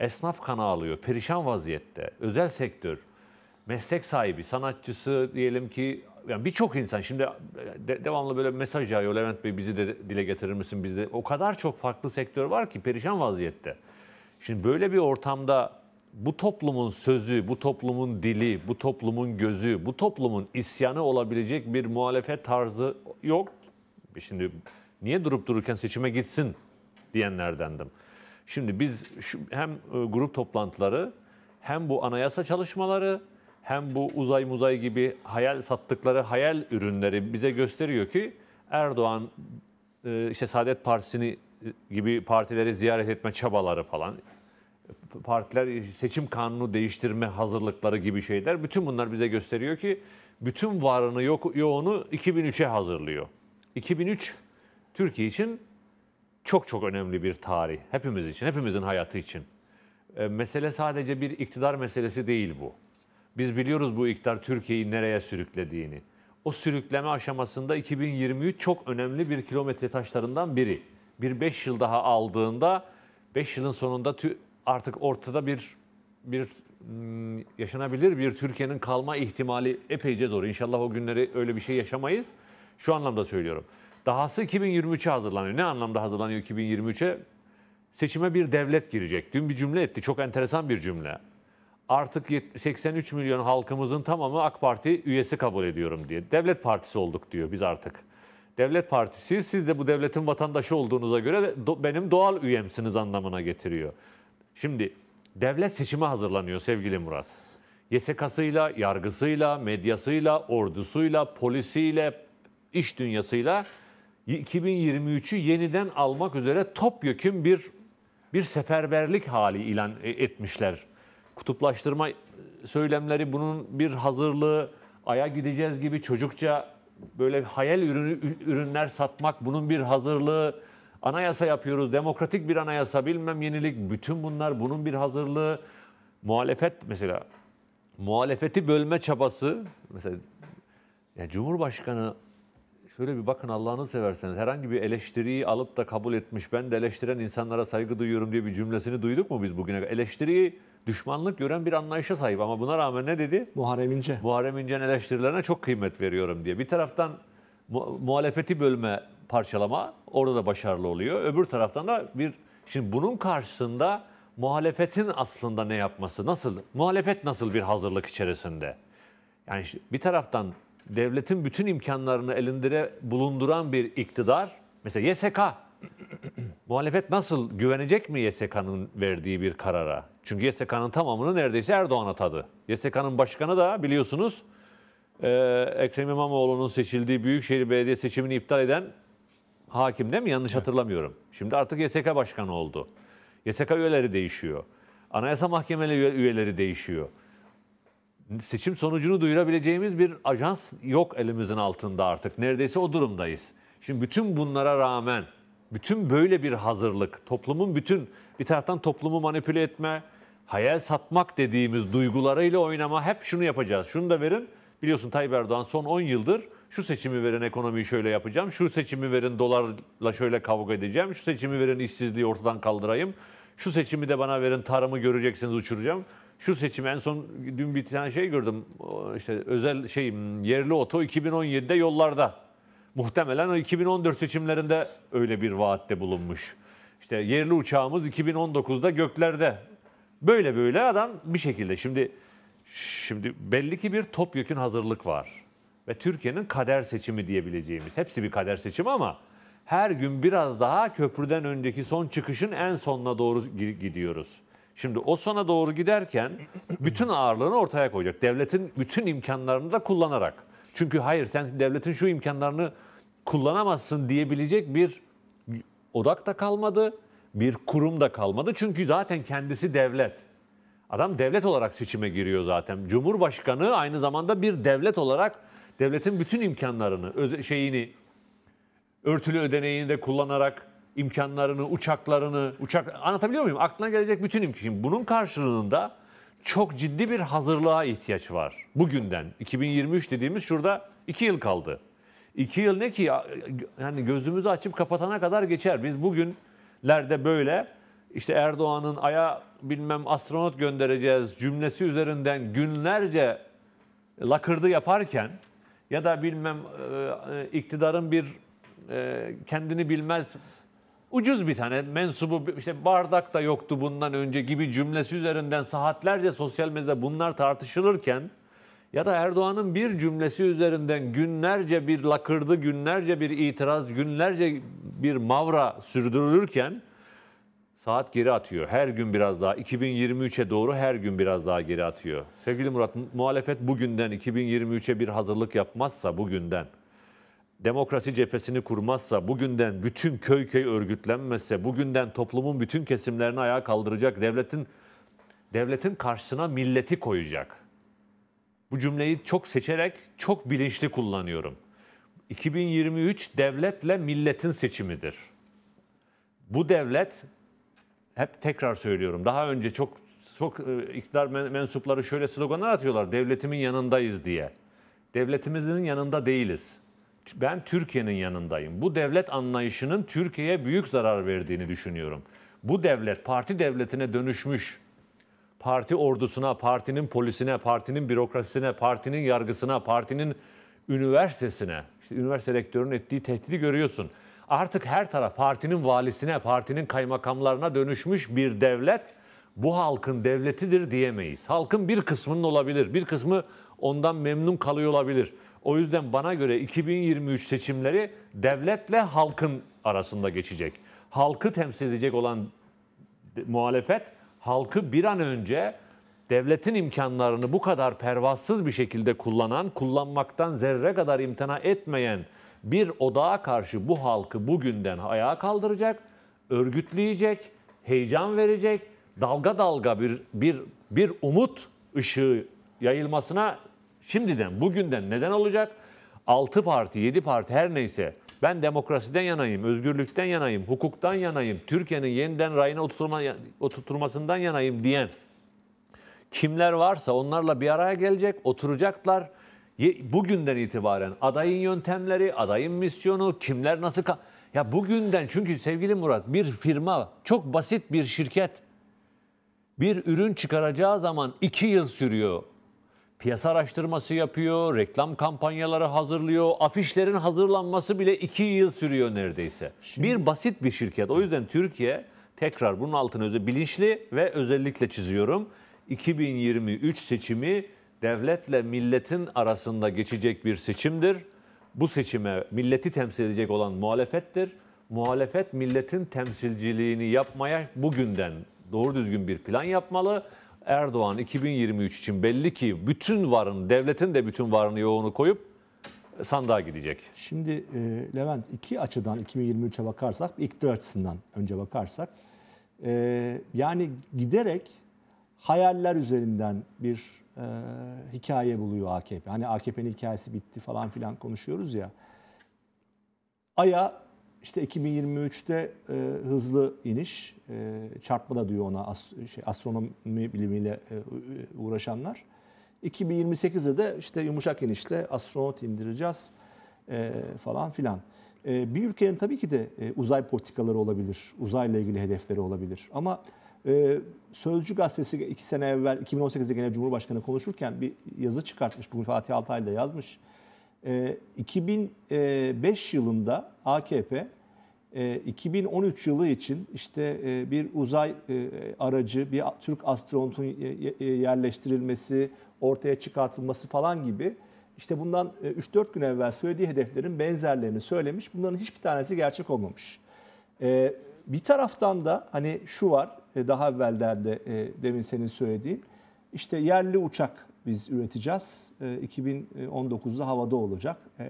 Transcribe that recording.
Esnaf kana alıyor, perişan vaziyette. Özel sektör, meslek sahibi, sanatçısı diyelim ki yani birçok insan şimdi de, devamlı böyle mesaj yağıyor Levent Bey bizi de dile getirir misin bizi de. O kadar çok farklı sektör var ki perişan vaziyette. Şimdi böyle bir ortamda bu toplumun sözü, bu toplumun dili, bu toplumun gözü, bu toplumun isyanı olabilecek bir muhalefet tarzı yok. E şimdi niye durup dururken seçime gitsin diyenlerdendim. Şimdi biz şu, hem e, grup toplantıları hem bu anayasa çalışmaları hem bu uzay muzay gibi hayal sattıkları hayal ürünleri bize gösteriyor ki Erdoğan e, işte Saadet Partisi'ni e, gibi partileri ziyaret etme çabaları falan partiler seçim kanunu değiştirme hazırlıkları gibi şeyler bütün bunlar bize gösteriyor ki bütün varını yok yoğunu 2003'e hazırlıyor. 2003 Türkiye için çok çok önemli bir tarih. Hepimiz için, hepimizin hayatı için. E, mesele sadece bir iktidar meselesi değil bu. Biz biliyoruz bu iktidar Türkiye'yi nereye sürüklediğini. O sürükleme aşamasında 2023 çok önemli bir kilometre taşlarından biri. Bir 5 yıl daha aldığında 5 yılın sonunda artık ortada bir bir hmm, yaşanabilir bir Türkiye'nin kalma ihtimali epeyce zor. İnşallah o günleri öyle bir şey yaşamayız. Şu anlamda söylüyorum. Dahası 2023'e hazırlanıyor. Ne anlamda hazırlanıyor 2023'e? Seçime bir devlet girecek. Dün bir cümle etti. Çok enteresan bir cümle. Artık 83 milyon halkımızın tamamı AK Parti üyesi kabul ediyorum diye. Devlet partisi olduk diyor biz artık. Devlet partisi siz de bu devletin vatandaşı olduğunuza göre benim doğal üyemsiniz anlamına getiriyor. Şimdi devlet seçime hazırlanıyor sevgili Murat. YSK'sıyla, yargısıyla, medyasıyla, ordusuyla, polisiyle, iş dünyasıyla 2023'ü yeniden almak üzere topyekün bir bir seferberlik hali ilan e, etmişler. Kutuplaştırma söylemleri bunun bir hazırlığı, aya gideceğiz gibi çocukça böyle hayal ürünü ürünler satmak bunun bir hazırlığı. Anayasa yapıyoruz, demokratik bir anayasa bilmem yenilik. Bütün bunlar bunun bir hazırlığı. Muhalefet mesela muhalefeti bölme çabası mesela yani Cumhurbaşkanı şöyle bir bakın Allah'ını severseniz herhangi bir eleştiriyi alıp da kabul etmiş ben de eleştiren insanlara saygı duyuyorum diye bir cümlesini duyduk mu biz bugüne kadar? Eleştiriyi düşmanlık gören bir anlayışa sahip ama buna rağmen ne dedi? Muharrem İnce. Muharrem İnce'nin eleştirilerine çok kıymet veriyorum diye. Bir taraftan mu- muhalefeti bölme, parçalama orada da başarılı oluyor. Öbür taraftan da bir şimdi bunun karşısında muhalefetin aslında ne yapması, nasıl muhalefet nasıl bir hazırlık içerisinde? Yani bir taraftan devletin bütün imkanlarını elinde bulunduran bir iktidar, mesela YSK, muhalefet nasıl güvenecek mi YSK'nın verdiği bir karara? Çünkü YSK'nın tamamını neredeyse Erdoğan atadı. YSK'nın başkanı da biliyorsunuz e, Ekrem İmamoğlu'nun seçildiği Büyükşehir Belediye seçimini iptal eden hakim değil mi? Yanlış hatırlamıyorum. Şimdi artık YSK başkanı oldu. YSK üyeleri değişiyor. Anayasa mahkemeleri üyeleri değişiyor seçim sonucunu duyurabileceğimiz bir ajans yok elimizin altında artık. Neredeyse o durumdayız. Şimdi bütün bunlara rağmen bütün böyle bir hazırlık, toplumun bütün bir taraftan toplumu manipüle etme, hayal satmak dediğimiz duygularıyla oynama hep şunu yapacağız. Şunu da verin. Biliyorsun Tayyip Erdoğan son 10 yıldır şu seçimi verin ekonomiyi şöyle yapacağım, şu seçimi verin dolarla şöyle kavga edeceğim, şu seçimi verin işsizliği ortadan kaldırayım, şu seçimi de bana verin tarımı göreceksiniz uçuracağım şu seçim en son dün bir tane şey gördüm. İşte özel şey yerli oto 2017'de yollarda. Muhtemelen 2014 seçimlerinde öyle bir vaatte bulunmuş. İşte yerli uçağımız 2019'da göklerde. Böyle böyle adam bir şekilde şimdi şimdi belli ki bir topyekün hazırlık var. Ve Türkiye'nin kader seçimi diyebileceğimiz. Hepsi bir kader seçimi ama her gün biraz daha köprüden önceki son çıkışın en sonuna doğru gidiyoruz. Şimdi o sona doğru giderken bütün ağırlığını ortaya koyacak. Devletin bütün imkanlarını da kullanarak. Çünkü hayır sen devletin şu imkanlarını kullanamazsın diyebilecek bir odak da kalmadı, bir kurum da kalmadı. Çünkü zaten kendisi devlet. Adam devlet olarak seçime giriyor zaten. Cumhurbaşkanı aynı zamanda bir devlet olarak devletin bütün imkanlarını, şeyini, örtülü ödeneğini de kullanarak imkanlarını, uçaklarını, uçak anlatabiliyor muyum? Aklına gelecek bütün imkan. bunun karşılığında çok ciddi bir hazırlığa ihtiyaç var. Bugünden 2023 dediğimiz şurada 2 yıl kaldı. 2 yıl ne ki yani gözümüzü açıp kapatana kadar geçer. Biz bugünlerde böyle işte Erdoğan'ın aya bilmem astronot göndereceğiz cümlesi üzerinden günlerce lakırdı yaparken ya da bilmem e, e, iktidarın bir e, kendini bilmez ucuz bir tane mensubu işte bardak da yoktu bundan önce gibi cümlesi üzerinden saatlerce sosyal medyada bunlar tartışılırken ya da Erdoğan'ın bir cümlesi üzerinden günlerce bir lakırdı, günlerce bir itiraz, günlerce bir mavra sürdürülürken saat geri atıyor. Her gün biraz daha 2023'e doğru her gün biraz daha geri atıyor. Sevgili Murat, muhalefet bugünden 2023'e bir hazırlık yapmazsa bugünden demokrasi cephesini kurmazsa, bugünden bütün köy köy örgütlenmezse, bugünden toplumun bütün kesimlerini ayağa kaldıracak, devletin devletin karşısına milleti koyacak. Bu cümleyi çok seçerek, çok bilinçli kullanıyorum. 2023 devletle milletin seçimidir. Bu devlet hep tekrar söylüyorum. Daha önce çok çok e, iktidar mensupları şöyle sloganlar atıyorlar. Devletimin yanındayız diye. Devletimizin yanında değiliz ben Türkiye'nin yanındayım. Bu devlet anlayışının Türkiye'ye büyük zarar verdiğini düşünüyorum. Bu devlet parti devletine dönüşmüş. Parti ordusuna, partinin polisine, partinin bürokrasisine, partinin yargısına, partinin üniversitesine, işte üniversite rektörünün ettiği tehdidi görüyorsun. Artık her taraf partinin valisine, partinin kaymakamlarına dönüşmüş bir devlet bu halkın devletidir diyemeyiz. Halkın bir kısmının olabilir. Bir kısmı ondan memnun kalıyor olabilir. O yüzden bana göre 2023 seçimleri devletle halkın arasında geçecek. Halkı temsil edecek olan muhalefet halkı bir an önce devletin imkanlarını bu kadar pervasız bir şekilde kullanan, kullanmaktan zerre kadar imtina etmeyen bir odağa karşı bu halkı bugünden ayağa kaldıracak, örgütleyecek, heyecan verecek, dalga dalga bir bir bir umut ışığı yayılmasına Şimdiden, bugünden neden olacak? 6 parti, 7 parti her neyse ben demokrasiden yanayım, özgürlükten yanayım, hukuktan yanayım, Türkiye'nin yeniden rayına oturtulma, oturtulmasından yanayım diyen kimler varsa onlarla bir araya gelecek, oturacaklar. Bugünden itibaren adayın yöntemleri, adayın misyonu, kimler nasıl... ya bugünden çünkü sevgili Murat bir firma çok basit bir şirket bir ürün çıkaracağı zaman iki yıl sürüyor piyasa araştırması yapıyor, reklam kampanyaları hazırlıyor. Afişlerin hazırlanması bile iki yıl sürüyor neredeyse. Şimdi... Bir basit bir şirket. O yüzden Türkiye tekrar bunun altını bilinçli ve özellikle çiziyorum. 2023 seçimi devletle milletin arasında geçecek bir seçimdir. Bu seçime milleti temsil edecek olan muhalefettir. Muhalefet milletin temsilciliğini yapmaya bugünden doğru düzgün bir plan yapmalı Erdoğan 2023 için belli ki bütün varın, devletin de bütün varını yoğunu koyup e, sandığa gidecek. Şimdi e, Levent iki açıdan 2023'e bakarsak, iktidar açısından önce bakarsak, e, yani giderek hayaller üzerinden bir e, hikaye buluyor AKP. Hani AKP'nin hikayesi bitti falan filan konuşuyoruz ya. Aya işte 2023'te e, hızlı iniş, e, çarpma da diyor ona as, şey, astronomi bilimiyle e, e uğraşanlar. 2028'de de işte yumuşak inişle astronot indireceğiz e, falan filan. E, bir ülkenin tabii ki de e, uzay politikaları olabilir, uzayla ilgili hedefleri olabilir. Ama e, Sözcü Gazetesi iki sene evvel 2018'de gene Cumhurbaşkanı konuşurken bir yazı çıkartmış. Bugün Fatih Altaylı da yazmış. 2005 ee, e, yılında AKP 2013 e, yılı için işte e, bir uzay aracı, bir Türk astronotun yerleştirilmesi, ortaya çıkartılması falan gibi işte bundan 3-4 gün evvel söylediği hedeflerin benzerlerini söylemiş. Bunların hiçbir tanesi gerçek olmamış. Bir taraftan da hani şu var daha evvelden de demin senin söylediğin işte yerli uçak biz üreteceğiz. 2019'da ee, e, havada olacak. Ee,